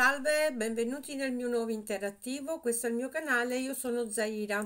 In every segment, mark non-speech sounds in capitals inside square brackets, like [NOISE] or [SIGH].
Salve, benvenuti nel mio nuovo interattivo, questo è il mio canale, io sono Zaira.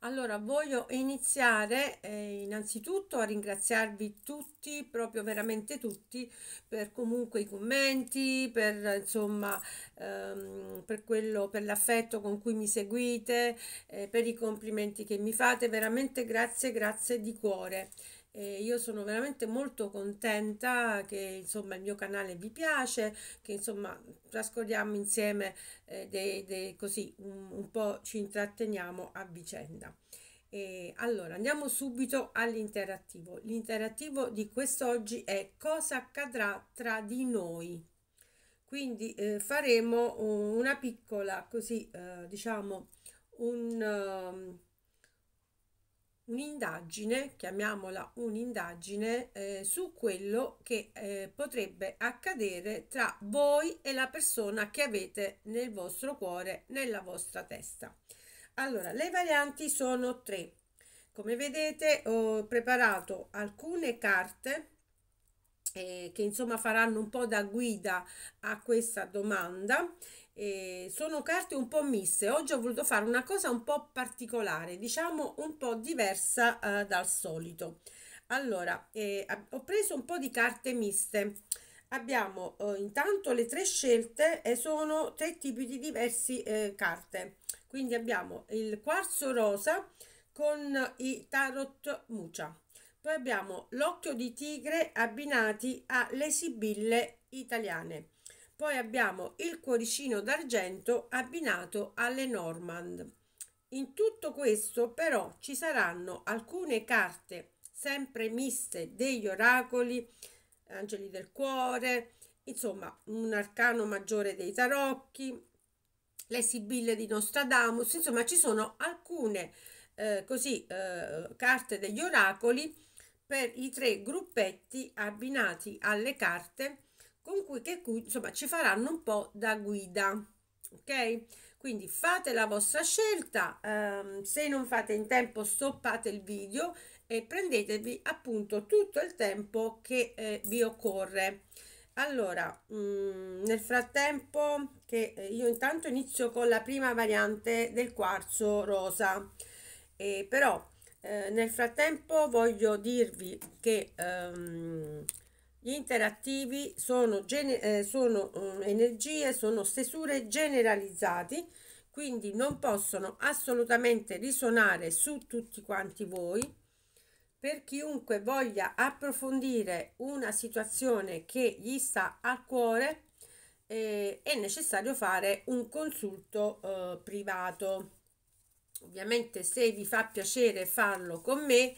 Allora, voglio iniziare eh, innanzitutto a ringraziarvi tutti, proprio veramente tutti, per comunque i commenti, per insomma, ehm, per quello, per l'affetto con cui mi seguite, eh, per i complimenti che mi fate, veramente grazie, grazie di cuore. E io sono veramente molto contenta che insomma il mio canale vi piace, che insomma trascorriamo insieme eh, dei, dei, così un, un, po' ci intratteniamo a vicenda. E allora andiamo subito all'interattivo. L'interattivo di quest'oggi è cosa accadrà tra di noi. Quindi eh, faremo una piccola, così eh, diciamo, un, um, un'indagine, chiamiamola un'indagine, eh, su quello che eh, potrebbe accadere tra voi e la persona che avete nel vostro cuore, nella vostra testa. Allora, le varianti sono tre. Come vedete ho preparato alcune carte eh, che insomma faranno un po' da guida a questa domanda eh, sono carte un po' miste. Oggi ho voluto fare una cosa un po' particolare, diciamo un po' diversa eh, dal solito. Allora, eh, ho preso un po' di carte miste. Abbiamo eh, intanto le tre scelte e sono tre tipi di diversi eh, carte. Quindi abbiamo il quarzo rosa con i tarot mucia. Poi abbiamo l'occhio di tigre abbinati alle sibille italiane poi abbiamo il cuoricino d'argento abbinato alle Normand. In tutto questo però ci saranno alcune carte sempre miste degli oracoli, angeli del cuore, insomma un arcano maggiore dei tarocchi, le sibille di Nostradamus, insomma ci sono alcune eh, così eh, carte degli oracoli per i tre gruppetti abbinati alle carte con cui, che, insomma, ci faranno un po' da guida. Ok? Quindi fate la vostra scelta, ehm, se non fate in tempo stoppate il video e prendetevi appunto tutto il tempo che eh, vi occorre. Allora, mh, mm, nel frattempo che eh, io intanto inizio con la prima variante del quarzo rosa, e però eh, nel frattempo voglio dirvi che ehm, gli interattivi sono, eh, sono mm, energie, sono stesure generalizzati, quindi non possono assolutamente risuonare su tutti quanti voi. Per chiunque voglia approfondire una situazione che gli sta a cuore, eh, è necessario fare un consulto eh, privato. Ovviamente se vi fa piacere farlo con me,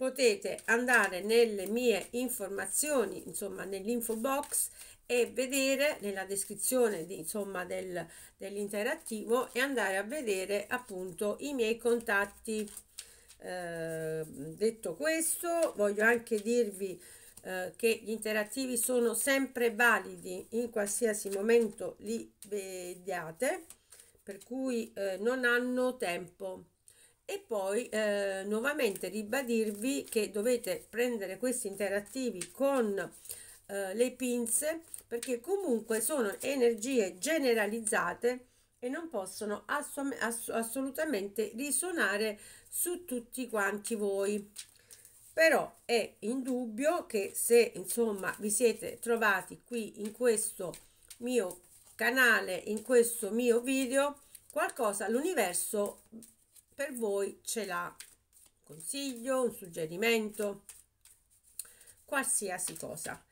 potete andare nelle mie informazioni, insomma nell'info box e vedere nella descrizione di, insomma, del, dell'interattivo e andare a vedere appunto i miei contatti. Eh, detto questo, voglio anche dirvi eh, che gli interattivi sono sempre validi in qualsiasi momento li vediate, per cui eh, non hanno tempo e poi eh, nuovamente ribadirvi che dovete prendere questi interattivi con eh, le pinze perché comunque sono energie generalizzate e non possono assom- ass- assolutamente risuonare su tutti quanti voi però è indubbio che se insomma vi siete trovati qui in questo mio canale in questo mio video qualcosa l'universo per voi ce l'ha. Consiglio, un suggerimento, qualsiasi cosa.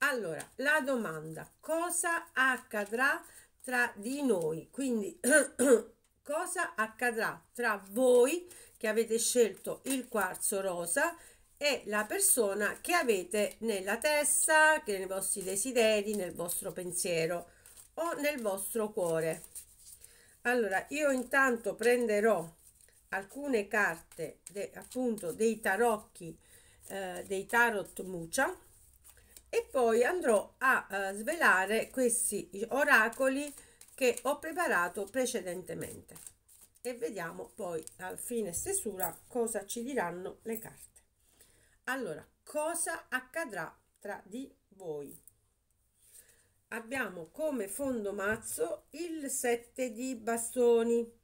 Allora, la domanda, cosa accadrà tra di noi? Quindi, [COUGHS] cosa accadrà tra voi che avete scelto il quarzo rosa e la persona che avete nella testa, che nei vostri desideri, nel vostro pensiero o nel vostro cuore? Allora, io intanto prenderò alcune carte de, appunto dei tarocchi eh, dei tarot mucia e poi andrò a eh, svelare questi oracoli che ho preparato precedentemente e vediamo poi al fine stesura cosa ci diranno le carte allora cosa accadrà tra di voi abbiamo come fondo mazzo il 7 di bastoni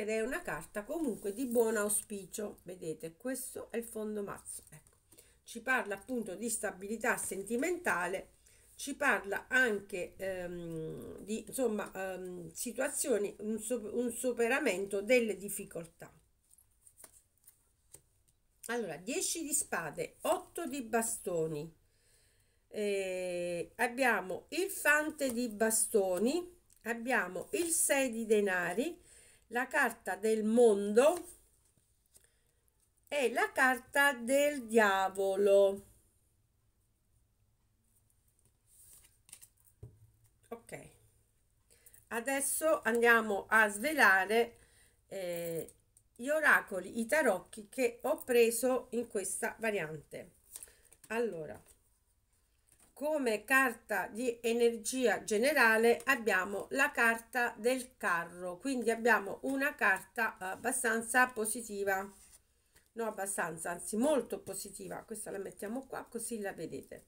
ed è una carta comunque di buon auspicio vedete questo è il fondo mazzo ecco. ci parla appunto di stabilità sentimentale ci parla anche ehm, di insomma ehm, situazioni un, un superamento delle difficoltà allora 10 di spade 8 di bastoni eh, abbiamo il fante di bastoni abbiamo il 6 di denari la carta del mondo e la carta del diavolo. Ok, adesso andiamo a svelare eh, gli oracoli, i tarocchi che ho preso in questa variante. Allora, come carta di energia generale abbiamo la carta del carro, quindi abbiamo una carta abbastanza positiva, no abbastanza, anzi molto positiva, questa la mettiamo qua così la vedete.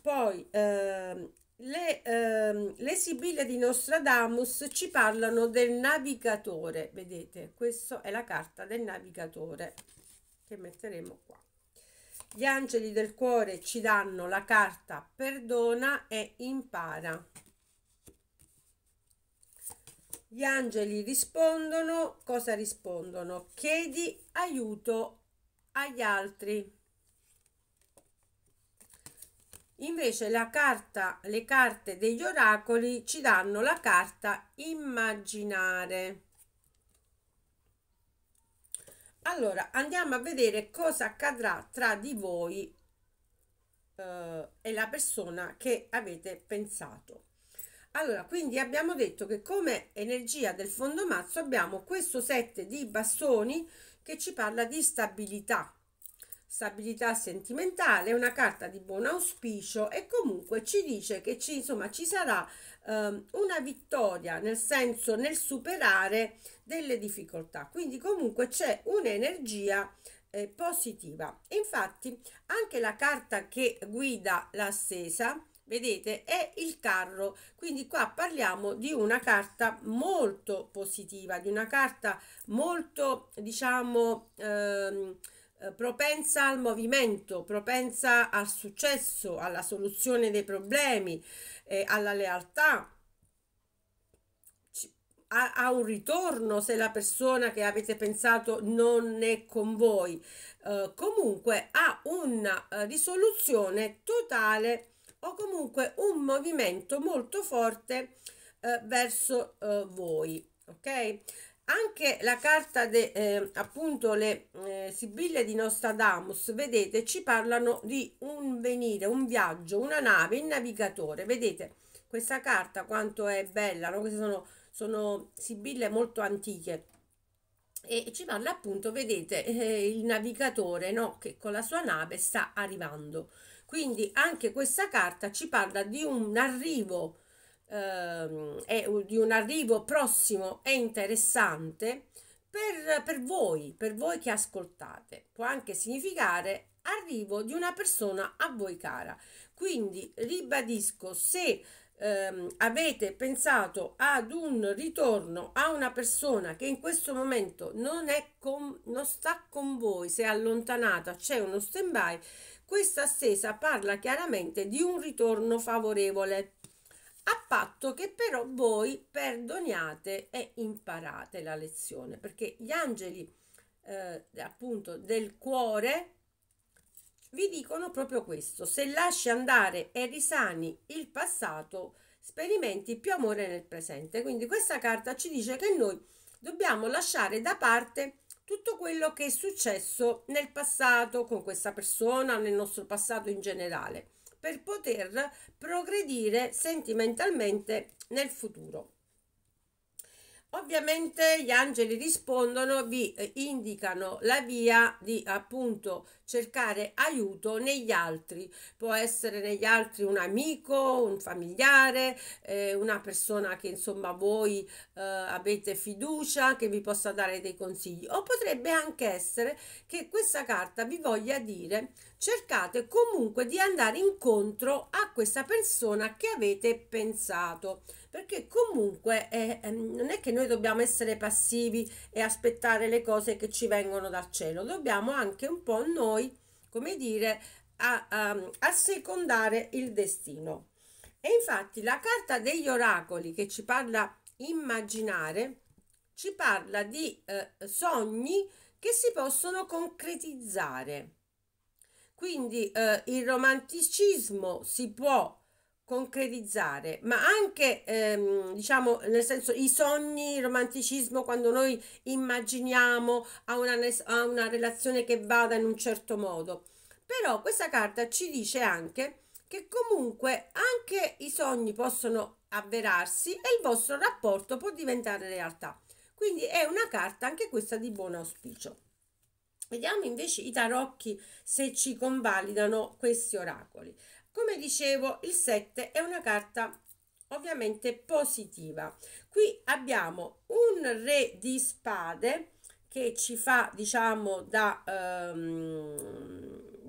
Poi ehm, le, ehm, le sibille di Nostradamus ci parlano del navigatore, vedete, questa è la carta del navigatore che metteremo qua. Gli angeli del cuore ci danno la carta perdona e impara. Gli angeli rispondono, cosa rispondono? Chiedi aiuto agli altri. Invece la carta, le carte degli oracoli ci danno la carta immaginare. Allora, andiamo a vedere cosa accadrà tra di voi eh, e la persona che avete pensato. Allora, quindi abbiamo detto che come energia del fondo mazzo abbiamo questo set di bastoni che ci parla di stabilità, stabilità sentimentale, una carta di buon auspicio e comunque ci dice che ci, insomma, ci sarà ehm, una vittoria, nel senso nel superare delle difficoltà. Quindi comunque c'è un'energia eh, positiva. Infatti anche la carta che guida l'assesa, vedete, è il carro. Quindi qua parliamo di una carta molto positiva, di una carta molto, diciamo, ehm, eh, propensa al movimento, propensa al successo, alla soluzione dei problemi, eh, alla lealtà, a un ritorno se la persona che avete pensato non è con voi. Eh, comunque a una eh, risoluzione totale o comunque un movimento molto forte eh, verso eh, voi. Ok? anche la carta de, eh, appunto le eh, Sibille di Nostradamus vedete ci parlano di un venire un viaggio una nave il navigatore vedete questa carta quanto è bella no? queste sono, sono Sibille molto antiche e ci parla appunto vedete [LAUGHS] eh, il navigatore no? che con la sua nave sta arrivando quindi anche questa carta ci parla di un arrivo eh, di un arrivo prossimo e interessante per, per voi, per voi che ascoltate. Può anche significare arrivo di una persona a voi cara. Quindi ribadisco, se ehm, avete pensato ad un ritorno a una persona che in questo momento non, è con, non sta con voi, se è allontanata, c'è uno stand-by, questa stessa parla chiaramente di un ritorno favorevole a patto che però voi perdoniate e imparate la lezione, perché gli angeli eh, appunto del cuore vi dicono proprio questo, se lasci andare e risani il passato, sperimenti più amore nel presente. Quindi questa carta ci dice che noi dobbiamo lasciare da parte tutto quello che è successo nel passato con questa persona, nel nostro passato in generale per poter progredire sentimentalmente nel futuro. Ovviamente gli angeli rispondono, vi eh, indicano la via di appunto cercare aiuto negli altri. Può essere negli altri un amico, un familiare, eh, una persona che insomma voi eh, avete fiducia, che vi possa dare dei consigli. O potrebbe anche essere che questa carta vi voglia dire cercate comunque di andare incontro a questa persona che avete pensato perché comunque eh, ehm, non è che noi dobbiamo essere passivi e aspettare le cose che ci vengono dal cielo, dobbiamo anche un po' noi, come dire, a, a, ehm, a secondare il destino. E infatti la carta degli oracoli che ci parla immaginare, ci parla di eh, sogni che si possono concretizzare. Quindi eh, il romanticismo si può concretizzare, ma anche ehm, diciamo nel senso i sogni, il romanticismo quando noi immaginiamo a una, a una relazione che vada in un certo modo. Però questa carta ci dice anche che comunque anche i sogni possono avverarsi e il vostro rapporto può diventare realtà. Quindi è una carta anche questa di buon auspicio. Vediamo invece i tarocchi se ci convalidano questi oracoli. Come dicevo, il 7 è una carta ovviamente positiva. Qui abbiamo un re di spade che ci fa, diciamo, da... Um,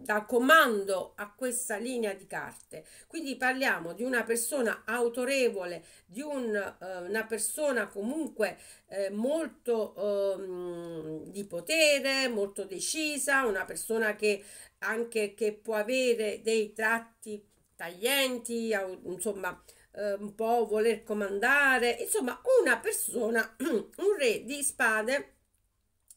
da comando a questa linea di carte. Quindi parliamo di una persona autorevole, di un, eh, una persona comunque eh, molto eh, di potere, molto decisa, una persona che anche che può avere dei tratti taglienti, insomma eh, un po' voler comandare, insomma una persona, [CLEARS THROAT] un re di spade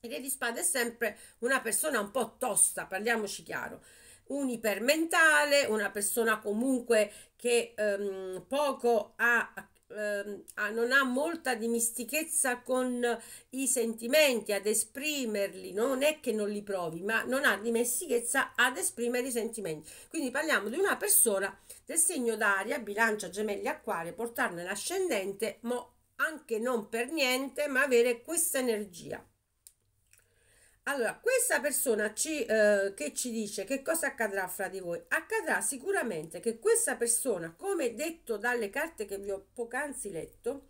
il re di spada è sempre una persona un po' tosta, parliamoci chiaro, un ipermentale, una persona comunque che ehm, poco ha Ehm, non ha molta dimistichezza con i sentimenti, ad esprimerli, non è che non li provi, ma non ha dimestichezza ad esprimere i sentimenti. Quindi parliamo di una persona del segno d'aria, bilancia, gemelli, acquario, portarne l'ascendente, ma anche non per niente, ma avere questa energia. Allora, questa persona ci, eh, che ci dice che cosa accadrà fra di voi, accadrà sicuramente che questa persona, come detto dalle carte che vi ho poc'anzi letto,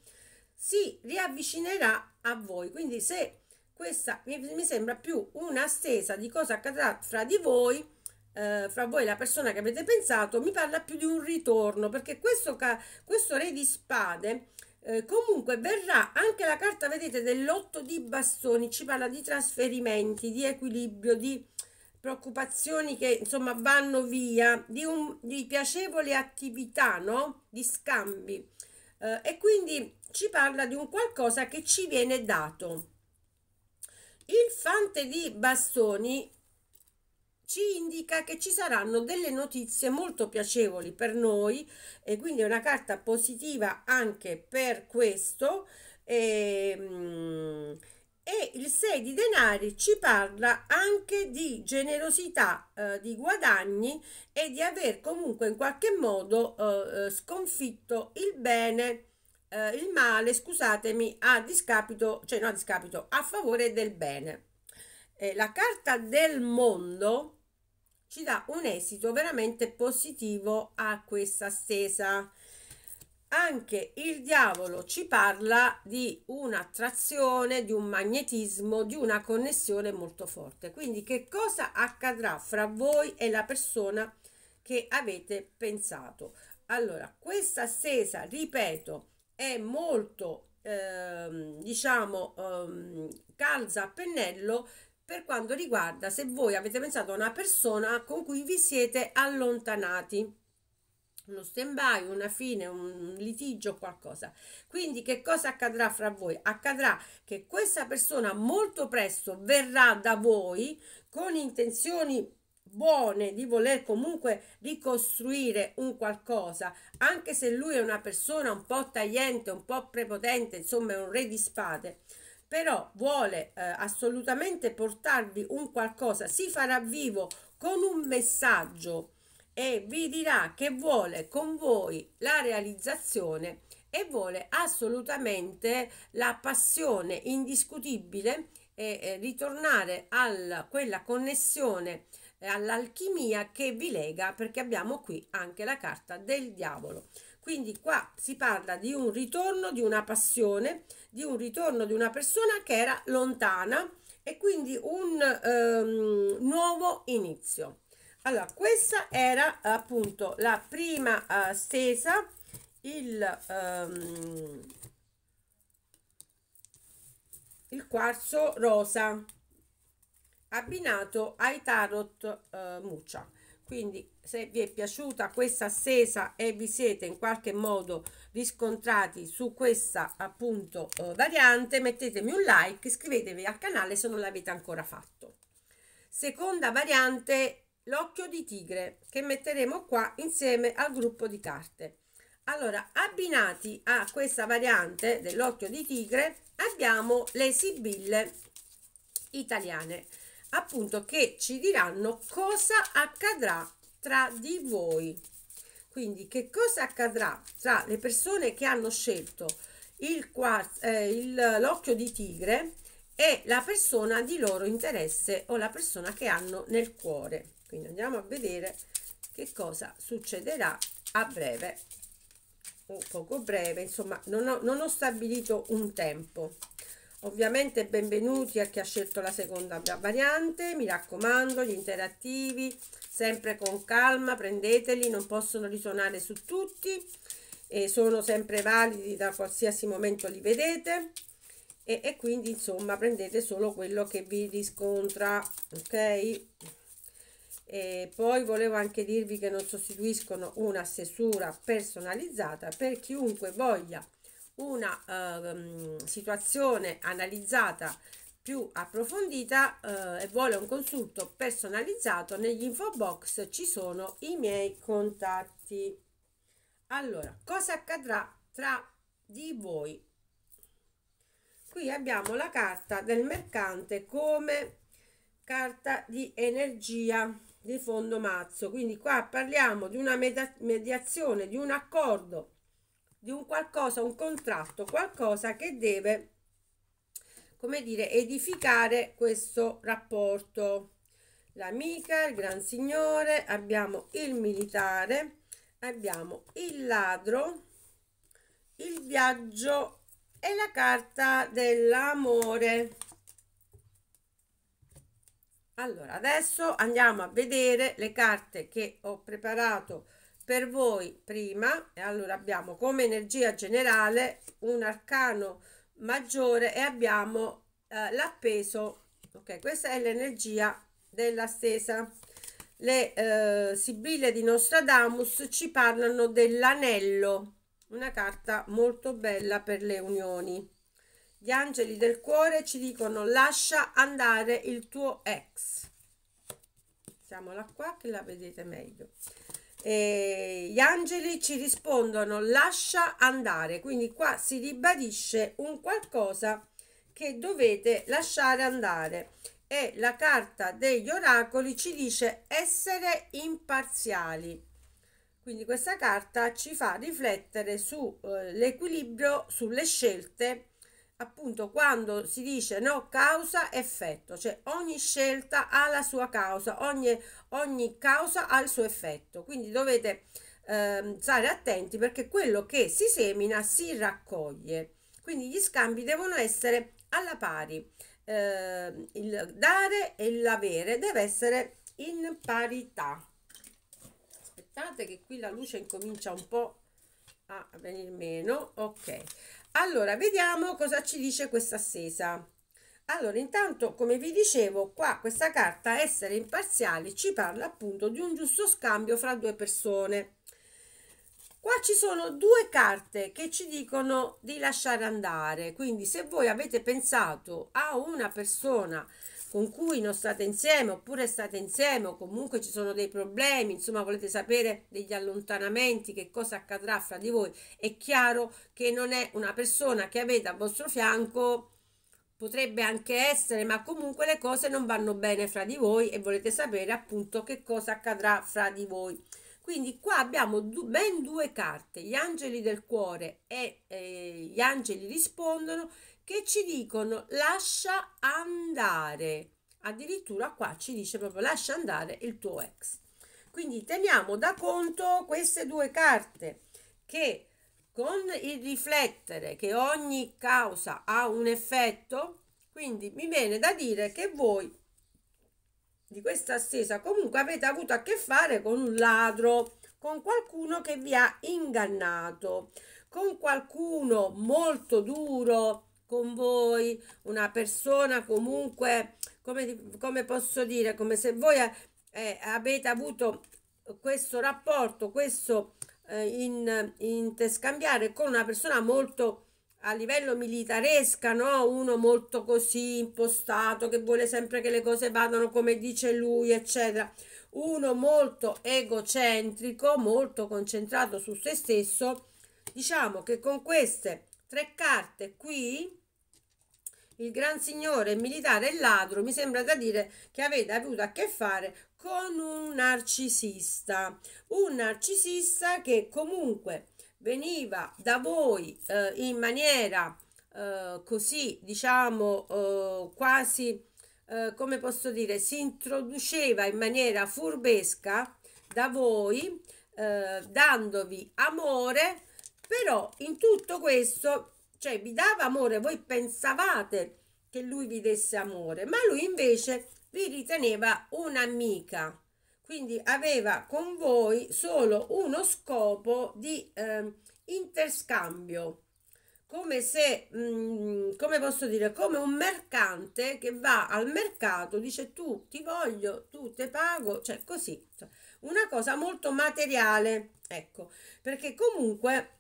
si riavvicinerà a voi. Quindi se questa mi, mi sembra più una stesa di cosa accadrà fra di voi, eh, fra voi e la persona che avete pensato, mi parla più di un ritorno, perché questo, questo re di spade eh, comunque verrà anche la carta, vedete, dell'otto di bastoni, ci parla di trasferimenti, di equilibrio, di preoccupazioni che insomma vanno via, di, un, di piacevole attività, no? Di scambi. Eh, e quindi ci parla di un qualcosa che ci viene dato. Il fante di bastoni ci indica che ci saranno delle notizie molto piacevoli per noi e quindi è una carta positiva anche per questo. E, ehm, e il 6 di denari ci parla anche di generosità eh, di guadagni e di aver comunque in qualche modo eh, eh sconfitto il bene eh, il male scusatemi a discapito cioè no a discapito a favore del bene la carta del mondo ci dà un esito veramente positivo a questa stesa. Anche il diavolo ci parla di un'attrazione, di un magnetismo, di una connessione molto forte. Quindi che cosa accadrà fra voi e la persona che avete pensato? Allora, questa stesa, ripeto, è molto, ehm, diciamo, ehm, calza a pennello per quanto riguarda se voi avete pensato a una persona con cui vi siete allontanati uno stand by, una fine, un litigio, qualcosa. Quindi che cosa accadrà fra voi? Accadrà che questa persona molto presto verrà da voi con intenzioni buone di voler comunque ricostruire un qualcosa, anche se lui è una persona un po' tagliente, un po' prepotente, insomma è un re di spade però vuole eh, assolutamente portarvi un qualcosa, si farà vivo con un messaggio e vi dirà che vuole con voi la realizzazione e vuole assolutamente la passione indiscutibile e ritornare a quella connessione eh, all'alchimia che vi lega perché abbiamo qui anche la carta del diavolo. Quindi qua si parla di un ritorno di una passione, di un ritorno di una persona che era lontana e quindi un ehm, nuovo inizio. Allora, questa era appunto la prima eh, stesa, il, ehm, il quarzo rosa abbinato ai tarot eh, muccia quindi se vi è piaciuta questa assesa e vi siete in qualche modo riscontrati su questa appunto eh, variante mettetemi un like iscrivetevi al canale se non l'avete ancora fatto seconda variante l'occhio di tigre che metteremo qua insieme al gruppo di carte allora abbinati a questa variante dell'occhio di tigre abbiamo le sibille italiane appunto che ci diranno cosa accadrà tra di voi. Quindi che cosa accadrà tra le persone che hanno scelto eh, l'occhio eh, di tigre e la persona di loro interesse o la persona che hanno nel cuore. Quindi andiamo a vedere che cosa succederà a breve o poco breve, insomma non ho, non ho stabilito un tempo. Ovviamente benvenuti a chi ha scelto la seconda variante, mi raccomando, gli interattivi, sempre con calma, prendeteli, non possono risuonare su tutti, e sono sempre validi da qualsiasi momento li vedete e, e quindi insomma prendete solo quello che vi riscontra, ok? E poi volevo anche dirvi che non sostituiscono una stesura personalizzata per chiunque voglia una eh, situazione analizzata più approfondita eh, e vuole un consulto personalizzato, negli info box ci sono i miei contatti. Allora, cosa accadrà tra di voi? Qui abbiamo la carta del mercante come carta di energia di fondo mazzo, quindi qua parliamo di una mediazione, di un accordo di un qualcosa, un contratto, qualcosa che deve, come dire, edificare questo rapporto. L'amica, il gran signore, abbiamo il militare, abbiamo il ladro, il viaggio e la carta dell'amore. Allora, adesso andiamo a vedere le carte che ho preparato per voi prima allora abbiamo come energia generale un arcano maggiore e abbiamo eh, l'appeso ok questa è l'energia della stessa le eh, sibille di Nostradamus ci parlano dell'anello una carta molto bella per le unioni gli angeli del cuore ci dicono lascia andare il tuo ex siamo là qua che la vedete meglio eh, gli angeli ci rispondono lascia andare quindi qua si ribadisce un qualcosa che dovete lasciare andare e la carta degli oracoli ci dice essere imparziali quindi questa carta ci fa riflettere sull'equilibrio eh, sulle scelte appunto quando si dice no causa effetto cioè ogni scelta ha la sua causa ogni, ogni causa ha il suo effetto quindi dovete eh, stare attenti perché quello che si semina si raccoglie quindi gli scambi devono essere alla pari eh, il dare e l'avere deve essere in parità aspettate che qui la luce incomincia un po' a venire meno ok allora, vediamo cosa ci dice questa stesa. Allora, intanto, come vi dicevo, qua questa carta essere imparziali ci parla appunto di un giusto scambio fra due persone. Qua ci sono due carte che ci dicono di lasciare andare, quindi se voi avete pensato a una persona con cui non state insieme oppure state insieme o comunque ci sono dei problemi, insomma volete sapere degli allontanamenti, che cosa accadrà fra di voi, è chiaro che non è una persona che avete a vostro fianco, potrebbe anche essere, ma comunque le cose non vanno bene fra di voi e volete sapere appunto che cosa accadrà fra di voi. Quindi qua abbiamo ben due carte, gli angeli del cuore e eh, gli angeli rispondono che ci dicono lascia andare. Addirittura qua ci dice proprio lascia andare il tuo ex. Quindi teniamo da conto queste due carte che con il riflettere che ogni causa ha un effetto, quindi mi viene da dire che voi di questa stesa comunque avete avuto a che fare con un ladro, con qualcuno che vi ha ingannato, con qualcuno molto duro, con voi, una persona comunque, come, come posso dire, come se voi eh, avete avuto questo rapporto, questo eh, in, interscambiare con una persona molto a livello militaresca, no? uno molto così impostato che vuole sempre che le cose vadano come dice lui, eccetera. Uno molto egocentrico, molto concentrato su se stesso. Diciamo che con queste tre carte qui il gran signore militare e ladro mi sembra da dire che avete avuto a che fare con un narcisista un narcisista che comunque veniva da voi eh, in maniera eh, così diciamo eh, quasi eh, come posso dire si introduceva in maniera furbesca da voi eh, dandovi amore però in tutto questo, cioè vi dava amore, voi pensavate che lui vi desse amore, ma lui invece vi riteneva un'amica. Quindi aveva con voi solo uno scopo di eh, interscambio, come se, mh, mm, come posso dire, come un mercante che va al mercato, dice tu ti voglio, tu te pago, cioè così, una cosa molto materiale, ecco, perché comunque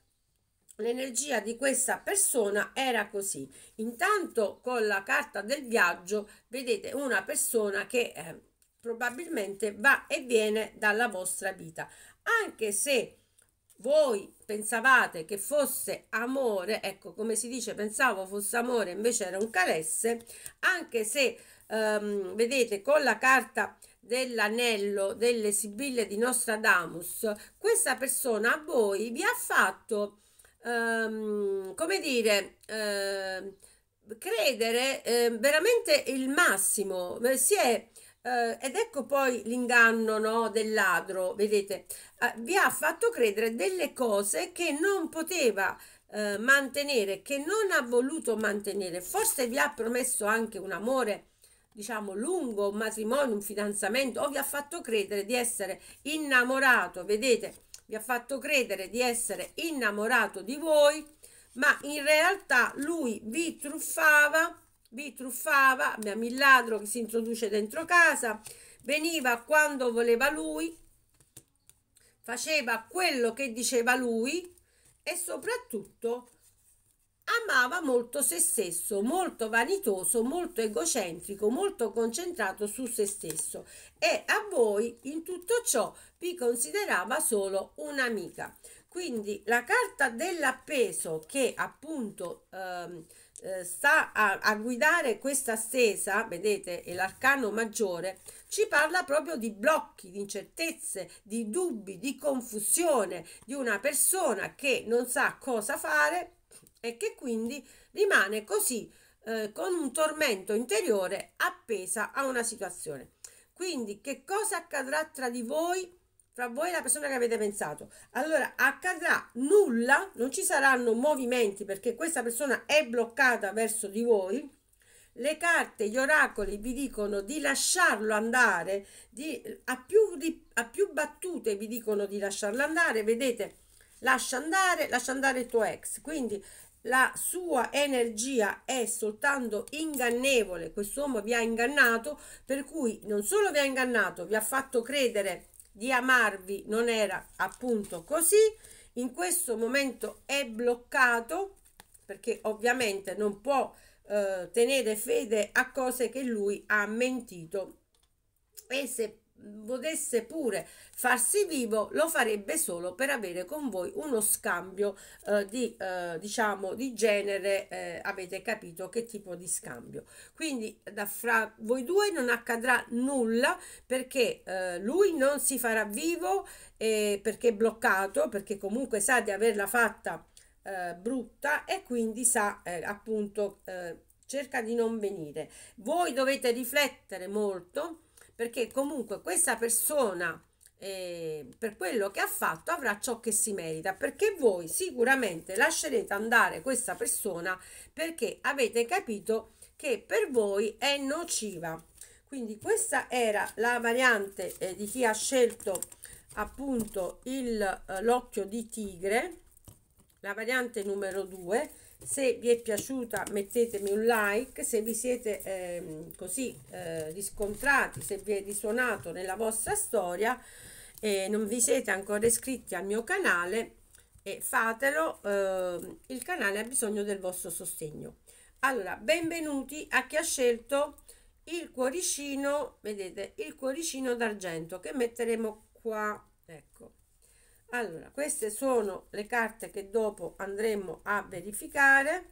l'energia di questa persona era così. Intanto con la carta del viaggio vedete una persona che eh, probabilmente va e viene dalla vostra vita, anche se voi pensavate che fosse amore, ecco come si dice pensavo fosse amore, invece era un caresse, anche se ehm, vedete con la carta dell'anello delle sibille di Nostradamus, questa persona a voi vi ha fatto ehm, come dire, ehm, credere eh, veramente il massimo. Eh, si è, eh, ed ecco poi l'inganno no, del ladro, vedete, eh, vi ha fatto credere delle cose che non poteva eh, mantenere, che non ha voluto mantenere. Forse vi ha promesso anche un amore diciamo lungo, un matrimonio, un fidanzamento, o vi ha fatto credere di essere innamorato, vedete, vi ha fatto credere di essere innamorato di voi, ma in realtà lui vi truffava, vi truffava, abbiamo il ladro che si introduce dentro casa, veniva quando voleva lui, faceva quello che diceva lui e soprattutto amava molto se stesso, molto vanitoso, molto egocentrico, molto concentrato su se stesso e a voi in tutto ciò vi considerava solo un'amica. Quindi la carta dell'appeso che appunto ehm, eh, sta a, a guidare questa stesa, vedete, è l'arcano maggiore, ci parla proprio di blocchi, di incertezze, di dubbi, di confusione, di una persona che non sa cosa fare e che quindi rimane così eh, con un tormento interiore appesa a una situazione. Quindi che cosa accadrà tra di voi? fra voi e la persona che avete pensato. Allora accadrà nulla, non ci saranno movimenti perché questa persona è bloccata verso di voi. Le carte, gli oracoli vi dicono di lasciarlo andare, di, a, più, di, a più battute vi dicono di lasciarlo andare, vedete, lascia andare, lascia andare il tuo ex. Quindi la sua energia è soltanto ingannevole, quest'uomo vi ha ingannato, per cui non solo vi ha ingannato, vi ha fatto credere di amarvi, non era appunto così, in questo momento è bloccato perché ovviamente non può eh, tenere fede a cose che lui ha mentito e se volesse pure farsi vivo, lo farebbe solo per avere con voi uno scambio eh, di, eh, diciamo, di genere, eh, avete capito che tipo di scambio. Quindi da fra voi due non accadrà nulla perché eh, lui non si farà vivo perché è bloccato, perché comunque sa di averla fatta eh, brutta e quindi sa eh, appunto cerca di non venire. Voi dovete riflettere molto perché comunque questa persona eh, per quello che ha fatto avrà ciò che si merita perché voi sicuramente lascerete andare questa persona perché avete capito che per voi è nociva quindi questa era la variante eh, di chi ha scelto appunto eh, l'occhio eh, di tigre la variante numero 2 se vi è piaciuta mettetemi un like, se vi siete eh, così eh, riscontrati, se vi è risuonato nella vostra storia e non vi siete ancora iscritti al mio canale, e eh, fatelo, eh, il canale ha bisogno del vostro sostegno. Allora, benvenuti a chi ha scelto il cuoricino, vedete, il cuoricino d'argento che metteremo qua, ecco, allora queste sono le carte che dopo andremo a verificare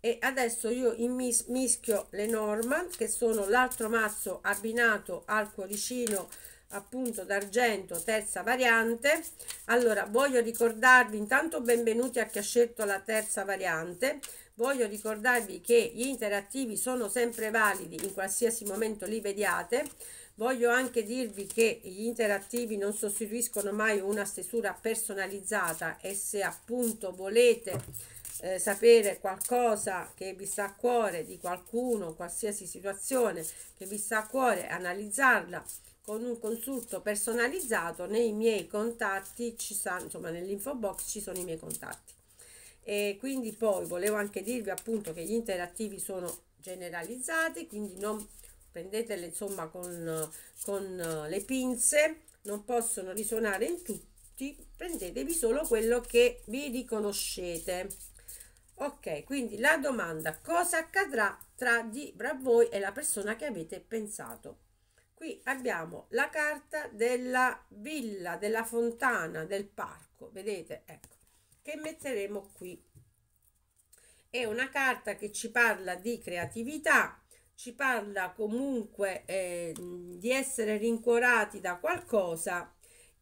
e adesso io mis mischio le Norman che sono l'altro mazzo abbinato al cuoricino appunto d'argento terza variante allora voglio ricordarvi intanto benvenuti a chi ha scelto la terza variante voglio ricordarvi che gli interattivi sono sempre validi in qualsiasi momento li vediate Voglio anche dirvi che gli interattivi non sostituiscono mai una stesura personalizzata e se appunto volete eh, sapere qualcosa che vi sta a cuore di qualcuno, qualsiasi situazione che vi sta a cuore, analizzarla con un consulto personalizzato nei miei contatti, ci sta, insomma nell'info box ci sono i miei contatti. E quindi poi volevo anche dirvi appunto che gli interattivi sono generalizzati, quindi non prendetele insomma con, con eh, le pinze, non possono risuonare in tutti, prendetevi solo quello che vi riconoscete. Ok, quindi la domanda, cosa accadrà tra di fra voi e la persona che avete pensato? Qui abbiamo la carta della villa, della fontana, del parco, vedete, ecco, che metteremo qui. È una carta che ci parla di creatività, ci parla comunque eh, di essere rincuorati da qualcosa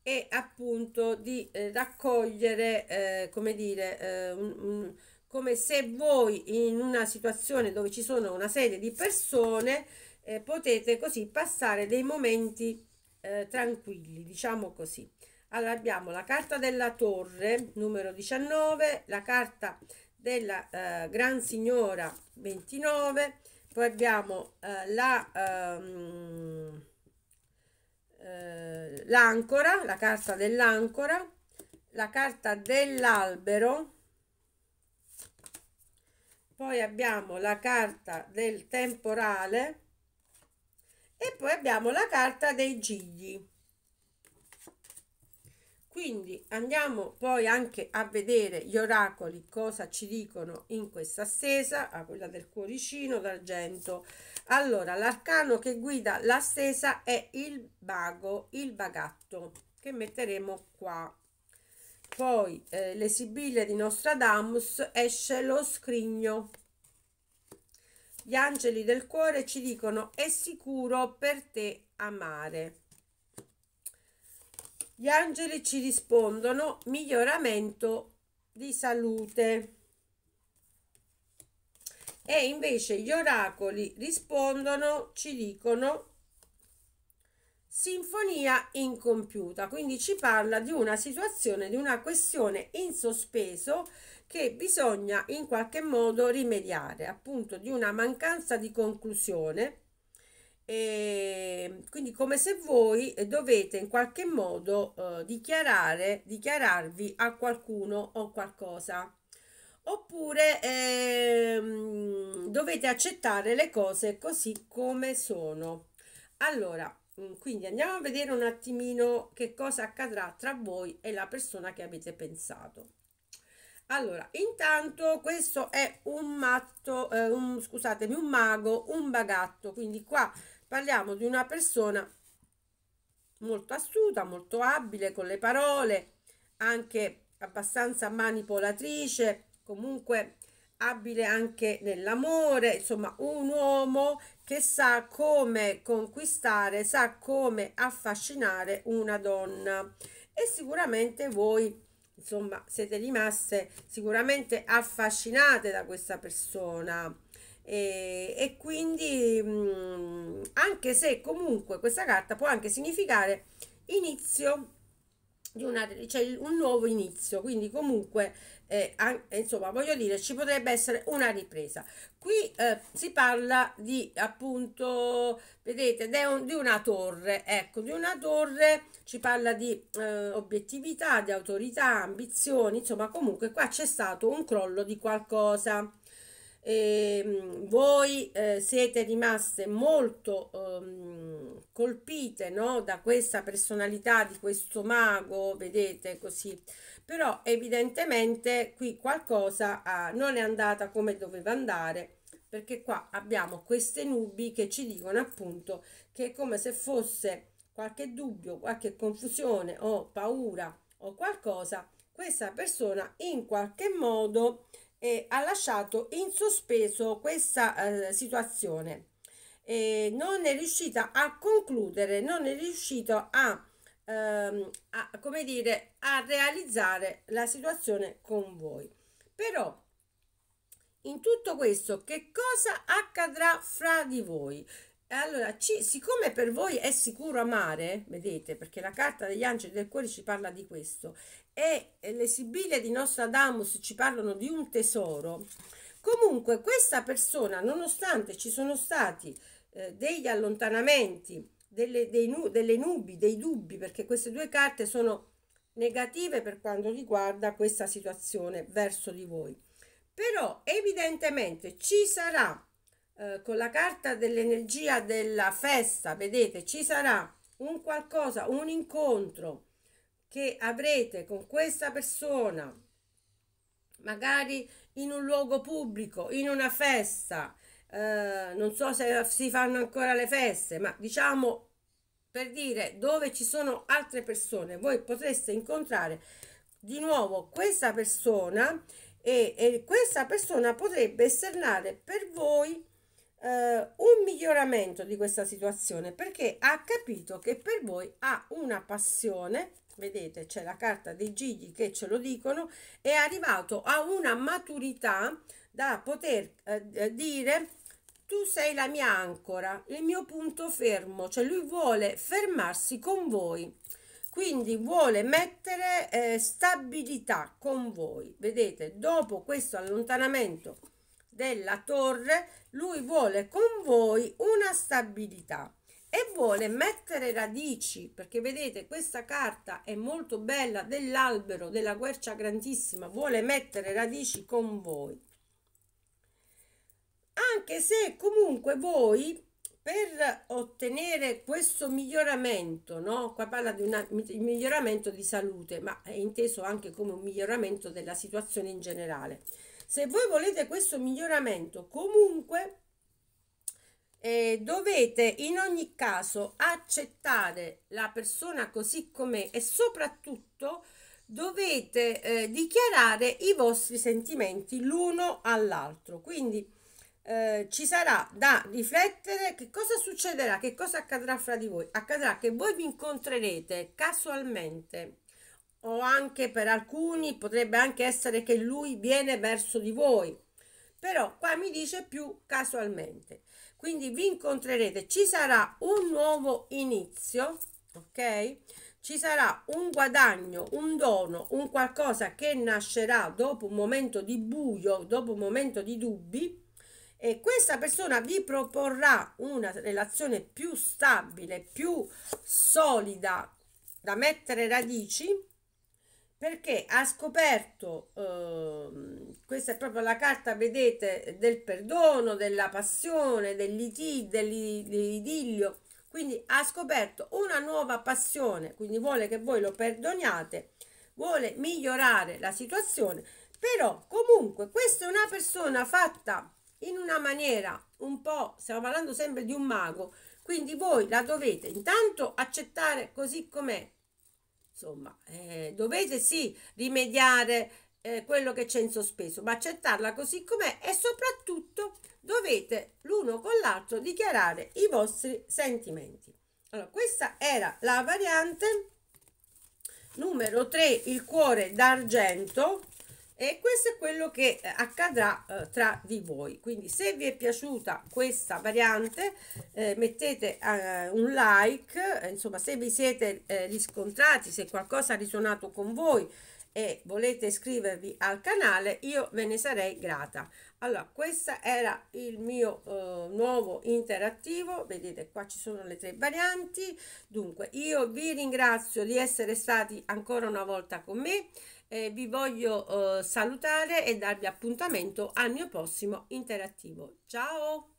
e appunto di eh, raccogliere, eh, come dire, eh, un, un, come se voi in una situazione dove ci sono una serie di persone eh, potete così passare dei momenti eh, tranquilli, diciamo così. Allora abbiamo la carta della torre numero 19, la carta della Gran Signora 29, poi abbiamo eh, la um, eh, l'ancora la carta dell'ancora la carta dell'albero poi abbiamo la carta del temporale e poi abbiamo la carta dei gigli quindi andiamo poi anche a vedere gli oracoli cosa ci dicono in questa stesa, a quella del cuoricino d'argento. Allora, l'arcano che guida la stesa è il bago, il bagatto, che metteremo qua. Poi eh, le sibille di Nostradamus esce lo scrigno. Gli angeli del cuore ci dicono è sicuro per te amare. Gli angeli ci rispondono miglioramento di salute. E invece gli oracoli rispondono, ci dicono sinfonia incompiuta, quindi ci parla di una situazione, di una questione in sospeso che bisogna in qualche modo rimediare, appunto di una mancanza di conclusione e ehm, quindi come se voi dovete in qualche modo eh, dichiarare, dichiararvi a qualcuno o qualcosa oppure ehm, dovete accettare le cose così come sono. Allora, mm, quindi andiamo a vedere un attimino che cosa accadrà tra voi e la persona che avete pensato. Allora, intanto questo è un matto, eh, un, scusatemi, un mago, un bagatto, quindi qua Parliamo di una persona molto astuta, molto abile con le parole, anche abbastanza manipolatrice, comunque abile anche nell'amore, insomma un uomo che sa come conquistare, sa come affascinare una donna e sicuramente voi insomma siete rimaste sicuramente affascinate da questa persona e, e quindi mh, anche se comunque questa carta può anche significare inizio di una, cioè un nuovo inizio, quindi comunque eh, insomma voglio dire ci potrebbe essere una ripresa. Qui eh, si parla di appunto, vedete, di, un, di, una torre, ecco, di una torre ci parla di eh, obiettività, di autorità, ambizioni, insomma comunque qua c'è stato un crollo di qualcosa. E ehm, voi eh, siete rimaste molto ehm, colpite no? da questa personalità di questo mago, vedete così, però evidentemente qui qualcosa ah, non è andata come doveva andare perché qua abbiamo queste nubi che ci dicono appunto che è come se fosse qualche dubbio, qualche confusione o paura o qualcosa, questa persona in qualche modo eh, eh, ha lasciato in sospeso questa eh, situazione. E non è riuscita a concludere, non è riuscito a, ehm, a, come dire, a realizzare la situazione con voi. Però in tutto questo che cosa accadrà fra di voi? Allora, ci, siccome per voi è sicuro amare, vedete, perché la carta degli angeli del cuore ci parla di questo, e le Sibille di Nostradamus ci parlano di un tesoro, comunque questa persona, nonostante ci sono stati eh, degli allontanamenti, delle, dei, delle nubi, dei dubbi, perché queste due carte sono negative per quanto riguarda questa situazione verso di voi. Però evidentemente ci sarà eh, con la carta dell'energia della festa, vedete, ci sarà un qualcosa, un incontro, che avrete con questa persona, magari in un luogo pubblico, in una festa, eh, non so se si fanno ancora le feste, ma diciamo per dire dove ci sono altre persone, voi potreste incontrare di nuovo questa persona e, e questa persona potrebbe esternare per voi Uh, un miglioramento di questa situazione perché ha capito che per voi ha una passione vedete c'è la carta dei gigli che ce lo dicono, è arrivato a una maturità da poter eh, eh, dire tu sei la mia ancora, il mio punto fermo, cioè lui vuole fermarsi con voi, quindi vuole mettere eh, stabilità con voi. Vedete, dopo questo allontanamento della torre, lui vuole con voi una stabilità e vuole mettere radici perché vedete questa carta è molto bella dell'albero della quercia grandissima vuole mettere radici con voi anche se comunque voi per ottenere questo miglioramento, no? qua parla di un miglioramento di salute, ma è inteso anche come un miglioramento della situazione in generale. Se voi volete questo miglioramento, comunque eh, dovete in ogni caso accettare la persona così com'è e soprattutto dovete eh, dichiarare i vostri sentimenti l'uno all'altro. Quindi eh, ci sarà da riflettere che cosa succederà, che cosa accadrà fra di voi. Accadrà che voi vi incontrerete casualmente o anche per alcuni potrebbe anche essere che lui viene verso di voi. Però qua mi dice più casualmente quindi vi incontrerete ci sarà un nuovo inizio ok ci sarà un guadagno un dono un qualcosa che nascerà dopo un momento di buio dopo un momento di dubbi e questa persona vi proporrà una relazione più stabile più solida da mettere radici perché ha scoperto, eh, questa è proprio la carta, vedete, del perdono, della passione, dell'idilio, quindi ha scoperto una nuova passione, quindi vuole che voi lo perdoniate, vuole migliorare la situazione, però comunque questa è una persona fatta in una maniera un po', stiamo parlando sempre di un mago, quindi voi la dovete intanto accettare così com'è, Insomma, eh, dovete sì rimediare eh, quello che c'è in sospeso, ma accettarla così com'è e soprattutto dovete l'uno con l'altro dichiarare i vostri sentimenti. Allora, questa era la variante numero 3, il cuore d'argento e questo è quello che eh, accadrà eh, tra di voi quindi se vi è piaciuta questa variante eh, mettete eh, un like eh, insomma se vi siete eh, riscontrati se qualcosa ha risuonato con voi e volete iscrivervi al canale io ve ne sarei grata allora questo era il mio nuovo interattivo vedete qua ci sono le tre varianti dunque io vi ringrazio di essere stati ancora una volta con me eh, vi voglio eh, salutare e darvi appuntamento al mio prossimo interattivo. Ciao!